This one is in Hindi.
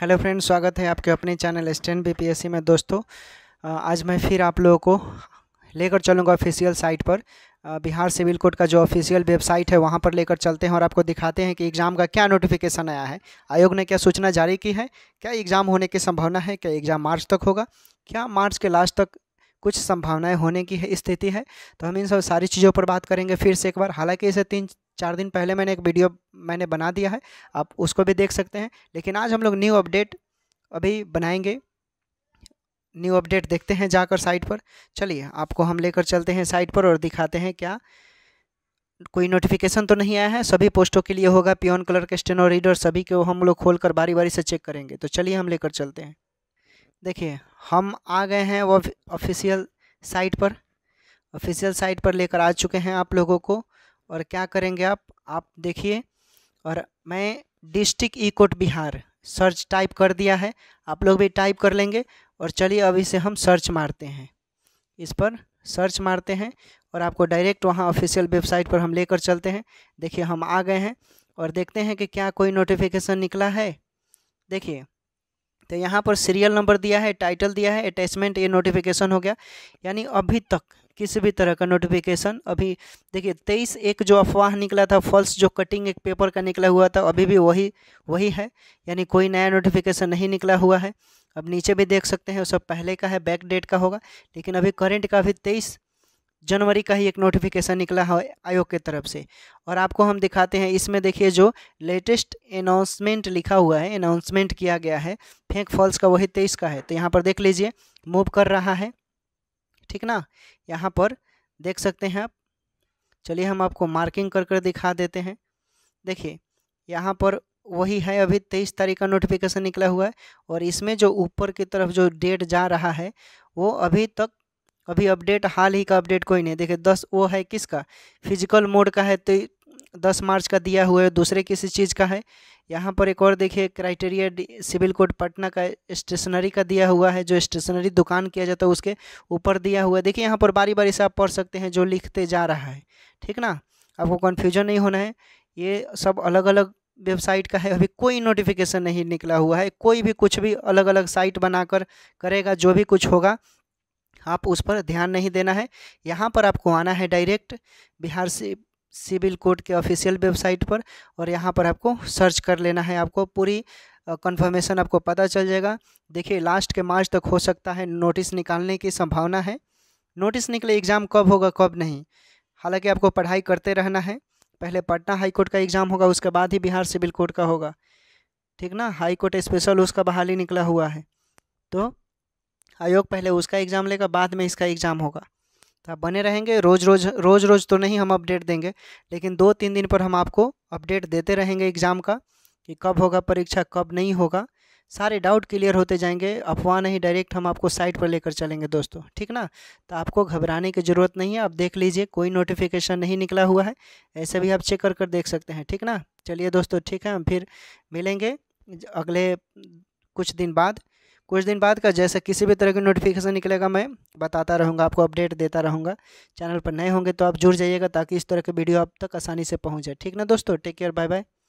हेलो फ्रेंड स्वागत है आपके अपने चैनल स्टैंड बीपीएससी में दोस्तों आज मैं फिर आप लोगों को लेकर चलूँगा ऑफिशियल साइट पर बिहार सिविल कोर्ट का जो ऑफिशियल वेबसाइट है वहाँ पर लेकर चलते हैं और आपको दिखाते हैं कि एग्ज़ाम का क्या नोटिफिकेशन आया है आयोग ने क्या सूचना जारी की है क्या एग्ज़ाम होने की संभावना है क्या एग्ज़ाम मार्च तक होगा क्या मार्च के लास्ट तक कुछ संभावनाएं होने की है स्थिति है तो हम इन सब सारी चीज़ों पर बात करेंगे फिर से एक बार हालांकि इसे तीन चार दिन पहले मैंने एक वीडियो मैंने बना दिया है आप उसको भी देख सकते हैं लेकिन आज हम लोग न्यू अपडेट अभी बनाएंगे न्यू अपडेट देखते हैं जाकर साइट पर चलिए आपको हम लेकर चलते हैं साइट पर और दिखाते हैं क्या कोई नोटिफिकेशन तो नहीं आया है सभी पोस्टों के लिए होगा पियोन कलर के स्टेनो रीडर सभी को हम लोग खोलकर बारी बारी से चेक करेंगे तो चलिए हम लेकर चलते हैं देखिए हम आ गए हैं वो ऑफिशियल साइट पर ऑफिशियल साइट पर लेकर आ चुके हैं आप लोगों को और क्या करेंगे आप आप देखिए और मैं district e court Bihar search type कर दिया है आप लोग भी टाइप कर लेंगे और चलिए अभी से हम सर्च मारते हैं इस पर सर्च मारते हैं और आपको डायरेक्ट वहाँ ऑफिशियल वेबसाइट पर हम लेकर चलते हैं देखिए हम आ गए हैं और देखते हैं कि क्या कोई नोटिफिकेशन निकला है देखिए तो यहाँ पर सीरियल नंबर दिया है टाइटल दिया है अटैचमेंट ये नोटिफिकेशन हो गया यानी अभी तक किसी भी तरह का नोटिफिकेशन अभी देखिए तेईस एक जो अफवाह निकला था फॉल्स जो कटिंग एक पेपर का निकला हुआ था अभी भी वही वही है यानी कोई नया नोटिफिकेशन नहीं निकला हुआ है अब नीचे भी देख सकते हैं वो सब पहले का है बैक डेट का होगा लेकिन अभी करंट का भी तेईस जनवरी का ही एक नोटिफिकेशन निकला है आयोग के तरफ से और आपको हम दिखाते हैं इसमें देखिए जो लेटेस्ट अनाउंसमेंट लिखा हुआ है अनाउंसमेंट किया गया है फेंक फॉल्स का वही तेईस का है तो यहाँ पर देख लीजिए मूव कर रहा है ठीक ना यहाँ पर देख सकते हैं आप चलिए हम आपको मार्किंग कर कर दिखा देते हैं देखिए यहाँ पर वही है अभी तेईस तारीख का नोटिफिकेशन निकला हुआ है और इसमें जो ऊपर की तरफ जो डेट जा रहा है वो अभी तक अभी अपडेट हाल ही का अपडेट कोई नहीं देखिए दस वो है किसका फिजिकल मोड का है तो दस मार्च का दिया हुआ है दूसरे किसी चीज़ का है यहाँ पर एक और देखिए क्राइटेरिया सिविल कोड पटना का स्टेशनरी का दिया हुआ है जो स्टेशनरी दुकान किया जाता है उसके ऊपर दिया हुआ है देखिए यहाँ पर बारी बारी से आप पढ़ सकते हैं जो लिखते जा रहा है ठीक ना आपको कन्फ्यूजन नहीं होना है ये सब अलग अलग वेबसाइट का है अभी कोई नोटिफिकेशन नहीं निकला हुआ है कोई भी कुछ भी अलग अलग साइट बनाकर करेगा जो भी कुछ होगा आप उस पर ध्यान नहीं देना है यहाँ पर आपको आना है डायरेक्ट बिहार से सिविल कोर्ट के ऑफिशियल वेबसाइट पर और यहाँ पर आपको सर्च कर लेना है आपको पूरी कंफर्मेशन आपको पता चल जाएगा देखिए लास्ट के मार्च तक हो सकता है नोटिस निकालने की संभावना है नोटिस निकले एग्ज़ाम कब होगा कब नहीं हालांकि आपको पढ़ाई करते रहना है पहले पटना हाई कोर्ट का एग्ज़ाम होगा उसके बाद ही बिहार सिविल कोर्ट का होगा ठीक ना हाई कोर्ट स्पेशल उसका बहाली निकला हुआ है तो आयोग पहले उसका एग्ज़ाम लेगा बाद में इसका एग्ज़ाम होगा तो आप बने रहेंगे रोज़ रोज़ रोज़ रोज़ तो नहीं हम अपडेट देंगे लेकिन दो तीन दिन पर हम आपको अपडेट देते रहेंगे एग्ज़ाम का कि कब होगा परीक्षा कब नहीं होगा सारे डाउट क्लियर होते जाएंगे अफवाह नहीं डायरेक्ट हम आपको साइट पर लेकर चलेंगे दोस्तों ठीक ना तो आपको घबराने की ज़रूरत नहीं है आप देख लीजिए कोई नोटिफिकेशन नहीं निकला हुआ है ऐसे भी आप चेक कर कर देख सकते हैं ठीक ना चलिए दोस्तों ठीक है हम फिर मिलेंगे अगले कुछ दिन बाद कुछ दिन बाद का जैसे किसी भी तरह की नोटिफिकेशन निकलेगा मैं बताता रहूँगा आपको अपडेट देता रहूँगा चैनल पर नए होंगे तो आप जुड़ जाइएगा ताकि इस तरह के वीडियो आप तक आसानी से पहुँच जाए ठीक ना दोस्तों टेक केयर बाय बाय